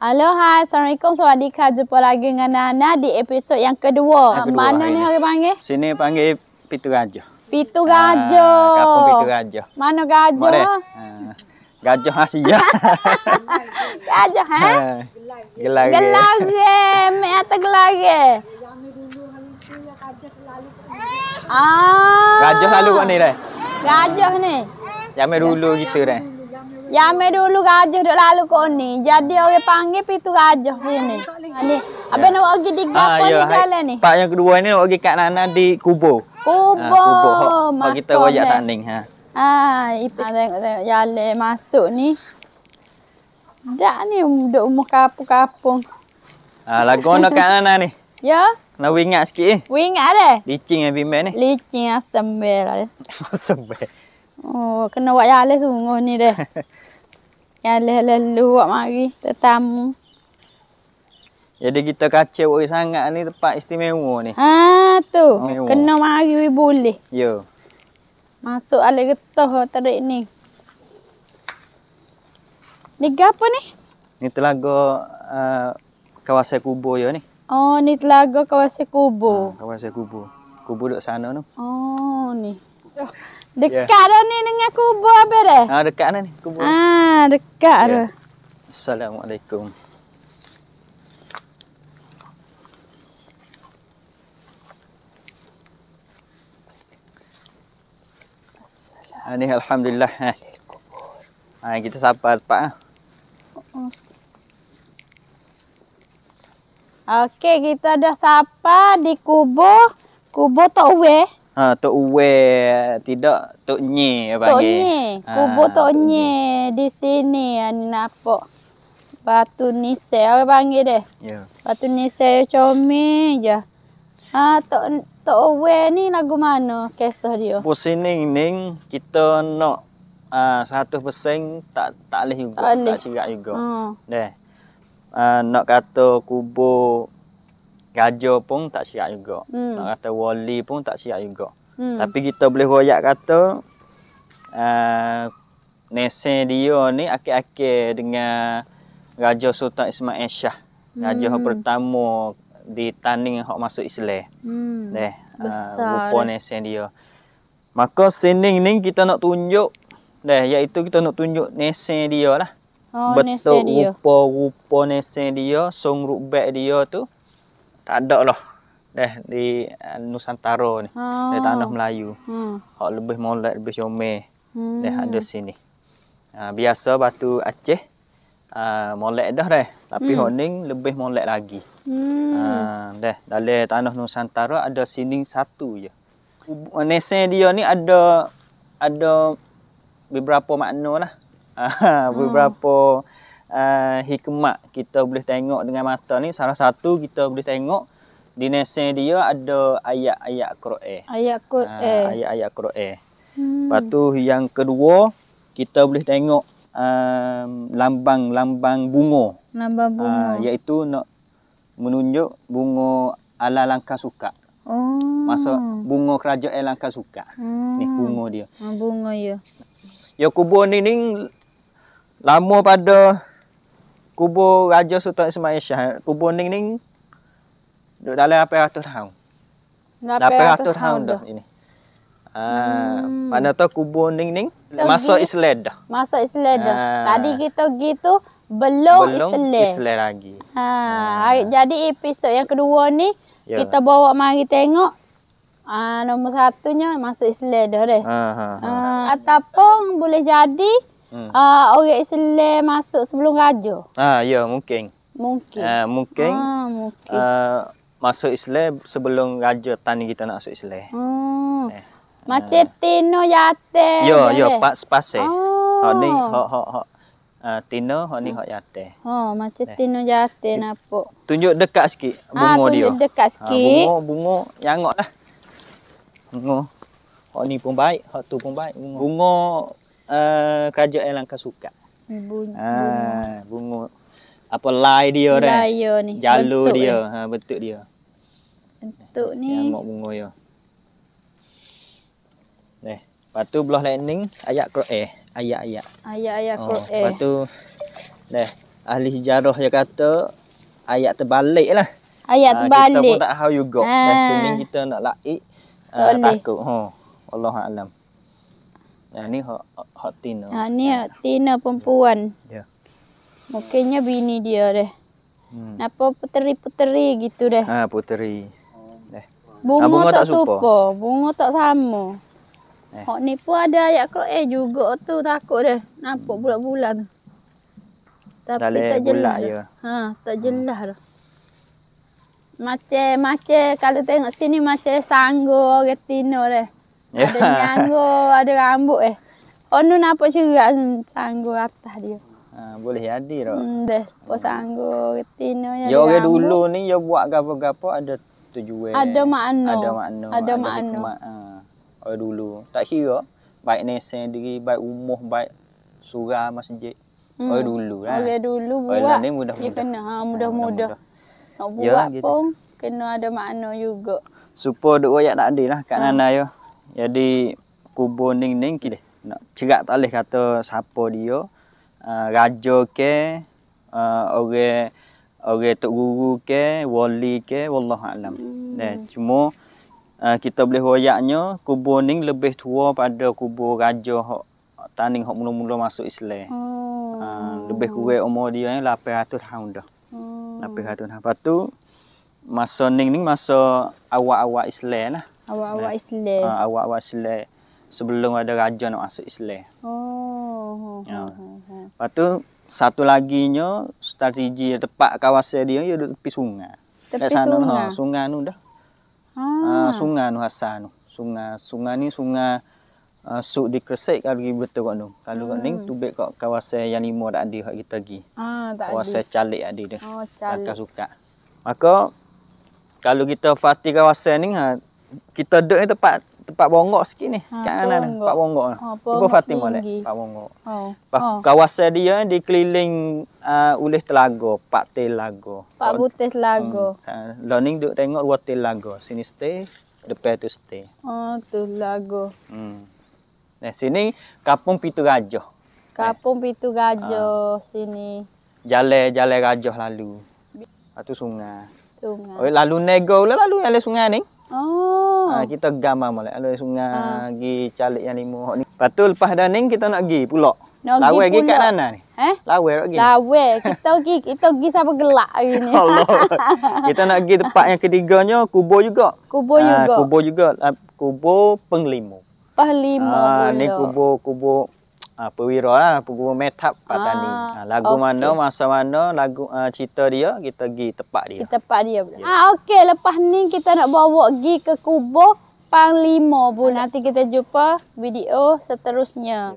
Aloha, Assalamualaikum, selamat Sawadika. Jumpa lagi dengan Nana di episod yang kedua. kedua Mana ni orang panggil? Sini panggil Pitu Gajah. Pitu Gajah. Ah, uh, Pitu Gajah? Mana Gajah? Uh, ah, gajah Asia. gajah, eh? ha? Ah, gelage. Gelage. Mek atas gelage. Ah. Gajah selalu kat ni, Rai? Gajah ni. Jamil dulu kita, Rai. Ya me dulu gajah dok lalu ko ni. Jadi orang panggil pitu gajah sini. Ani, ni. Abe nak pergi di ah, gapo ya, ni jalan ni. Pak yang kedua ni nak pergi kat nana di kubur. Kubur. Ha, kubur. kita royak eh. sanding ha. Ha, ah, ipa tengok-tengok jalan masuk ni. Dak ni dok umur kapung-kapung. Ha, lagu nak kat nana ni. Ya. Nak wingat sikit eh. Wingat dah. Licin yang bimbang ni. Licin asam bel. Asam bel. Oh, kena buat yale sungguh ni deh. yang lalu-lalu buat mari tetamu. Jadi kita kacau oi sangat ni tempat istimewa ni. Ha tu. Mewa. Kena mari we boleh. Yo. Ya. Masuk alat getah tarik ni. Ni apa ni? Ni telaga uh, kawasan kubur ya ni. Oh, ni telaga kawasan kubur. Ha, kawasan kubur. Kubur dekat sana tu. Oh, ni. Oh. Dekat yeah. dah ni dengan kubur habis dah. Ha, dekat dah ni kubur. Ha, dekat dah. Assalamualaikum. Ini ah, alhamdulillah. Ha. ha kita sapa tepat ah. Okey, kita dah sapa di kubur. Kubur tak weh. Ha tok wear tidak tok nyi apa lagi? Tok nyi. Ha, Kubur tok, tok nyi di sini ha, ni nampak. Batu nisel panggil deh. Yeah. Batu nisel comi je. Ha tok tok wear ni lagu mana kisah dia? Pusining ning kita nak ha, uh, 100% tak tak leh juga. Tak, tak cerak juga. Ha. Deh. Uh, nak kata kubur Raja pun tak siap juga. Hmm. Nak kata wali pun tak siap juga. Hmm. Tapi kita boleh royak kata uh, eh, Nesen dia ni akhir-akhir dengan Raja Sultan Ismail Shah. Raja hmm. pertama di tanding yang masuk Islam. Hmm. Deh, eh, Besar. Uh, rupa Nesen dia. Maka sining ni kita nak tunjuk deh, iaitu kita nak tunjuk Nesen dia lah. Oh, Betul rupa-rupa Nesen dia, song rukbek dia tu tak ada lah deh di eh, Nusantara ni. Ha. Di oh. tanah Melayu. Hmm. Hak lebih molat, lebih comel. Hmm. Deh ada sini. Ha, biasa batu Aceh a ha, uh, molat dah deh, tapi hmm. Honing lebih molat lagi. Hmm. Uh, deh dari tanah Nusantara ada sini satu je. Nese dia ni ada ada beberapa makna lah. Uh, beberapa hmm. Eh, hikmat kita boleh tengok dengan mata ni salah satu kita boleh tengok di nese dia ada ayat-ayat Quran. Ayat ah, Quran. Uh, ayat-ayat Quran. Hmm. Lepas tu yang kedua kita boleh tengok um, lambang-lambang bunga. Lambang ah, bunga. Uh, iaitu nak menunjuk bunga ala langkah suka. Oh. Masa bunga kerajaan langkah suka. Hmm. Ni bunga dia. Ah, bunga ya. Ya kubur ni ni lama pada kubur Raja Sultan Ismail Shah, kubur ning ning duk dalam 800 tahun. 800, 800 tahun, tahun dah ini. Ah, uh, mana tahu kubur ning ning masa Islam dah. Masa Islam dah. Uh, Tadi kita gitu belum, belum Islam. lagi. Ha, uh. jadi episod yang kedua ni Yo. Ya. kita bawa mari tengok Ah uh, nombor satunya masuk Islam dah deh. Ah, ha, ha, ha. Uh, ataupun boleh jadi Hmm. Uh, orang Islam masuk sebelum raja. Ah ya mungkin. Mungkin. Uh, mungkin. Ah, mungkin. Uh, masuk Islam sebelum raja tani kita nak masuk Islam. Hmm. Eh. Macam uh. Tino Yate. Yo yo pak spase. Ha ni ha ha ha. Uh, tino ha ni ha Yate. Ha oh, macam eh. Tino Yate napo. Tunjuk dekat sikit bunga ah, dia. Ah tunjuk dekat sikit. Ha, bunga bunga yangok lah. Bunga. Ha ni pun baik, ha tu pun baik. Bunga, bunga uh, eh, kerajaan langkah sukat. Bunga. Uh, bunga. Apa lai dia orang? Lai dia ni. Jalur bentuk dia. Ni. Ha, bentuk dia. Bentuk ni. Yang mok bunga dia. Eh, lepas tu belah lightning ayat Quran. Eh, ayat-ayat. Ayat-ayat Quran. Oh, eh. lepas tu eh. ahli sejarah dia kata ayat terbalik lah. Ayat ha, ah, Kita pun tak tahu juga. Ha. Dan sini kita nak laik uh, takut. Oh, Allah Alam. Ha ni hak hak tina. Ha ni ha. tina lah, perempuan. Ya. Yeah. Mungkinnya bini dia deh. Hmm. Apa puteri-puteri gitu deh. Ha puteri. Deh. Ah, bunga, ha, bunga tak, tak supo. Bunga tak sama. Eh. Hak ni pun ada ayat kloe eh, juga tu takut deh. Nampak hmm. bulat-bulat Tapi Dale tak jelas. Ya. Ha, tak hmm. jelas hmm. dah. Macam macam kalau tengok sini macam sanggo orang Tino deh. Ya. Ada nyanggur, ada rambut eh. Oh, nu nampak cerah sanggur atas dia. Ha, boleh jadi tak? Hmm, deh, pun sanggur, ketina yang ya, rambut. dulu ni, yang buat gapo-gapo ada tujuan. Ada makna. Ada makna. Ada makna. Ha, orang dulu. Tak kira. Baik nesen diri, baik umuh, baik surah masjid. Hmm. Orang dulu lah. Orang dulu buat. Orang ni mudah-mudah. Dia kena. Ha, mudah-mudah. Ha, Nak buat ya, pun, gitu. kena ada makna juga. Supaya duk rakyat tak ada lah kat hmm. Nana ya. Jadi kubu ning ning kita nak cerak tak boleh kata siapa dia. Uh, raja ke, uh, eh, orang orang tok guru ke, wali ke, wallahu alam. Hmm. Nah, cuma uh, kita boleh royaknya kubu ning lebih tua pada kubu raja hok taning hok mula-mula masuk Islam. Hmm. Uh, lebih kurang umur dia ni 800 tahun dah. Hmm. 800 tahun. Lepas tu masa ning ning masa awal-awal Islam lah. Awak-awak Islam. Ah, ha, awak-awak Islam sebelum ada raja nak masuk Islam. Oh. Ya. Ha, ha, ha. Lepas tu satu laginya strategi tepat kawasan dia ya tepi sungai. Tepi Sungai sana, sungai. Ha, sungai tu dah. Ha. Ha, sungai tu Hasan tu. Sungai sungai ni sungai uh, suk di Kresik kalau pergi betul kat tu. Kalau hmm. kat ni hmm. tu baik kat kawasan yang lima tak ada hak kita pergi. Ah, tak kawasan adi. calik ada dia. Oh, calik. Akan suka. Maka kalau kita fatih kawasan ni ha, kita duduk ni tempat tempat bongok sikit ni. Ha, kat kanan tempat bongok. Ha, bongok Ibu Fatimah ni. Tempat bongok. Oh. Oh. Kawasan dia dikeliling uh, oleh telaga, Pak Telago. Pak Butes Telago. Hmm. Ha, Learning duduk tengok dua Telago. Sini stay, depan tu stay. Oh, tu Telago. Hmm. Nah, sini Kapung Pitu Gajah. Kapung eh. Pitu Gajah ha. sini. Jalan-jalan Gajah lalu. Atu ah, sungai. Sungai. Oh, lalu nego lah lalu ale sungai ni. Oh. Ah, ah, kita gamam balik. Ada sungai, ha. calik yang lima. Ni. Lepas tu lepas dah ni, kita nak pergi pulak. Nak pergi pulak. kat mana ni? Eh? Lawai nak pergi. Kita pergi, kita pergi sampai gelak hari ni. Allah. kita nak pergi tempat yang ketiganya, kubur ah, juga. Kubur juga. Ah, kubur juga. Ah, kubur Penglimo. Penglimu ah, Ni kubur, kubur uh, perwira lah, perguruan metap Pak ah, Tani. Uh, lagu okay. mana, masa mana, lagu uh, cerita dia, kita pergi tempat dia. Kita tempat dia. Yeah. Ah, Okey, lepas ni kita nak bawa pergi ke kubur Panglima pun. Nanti kita jumpa video seterusnya.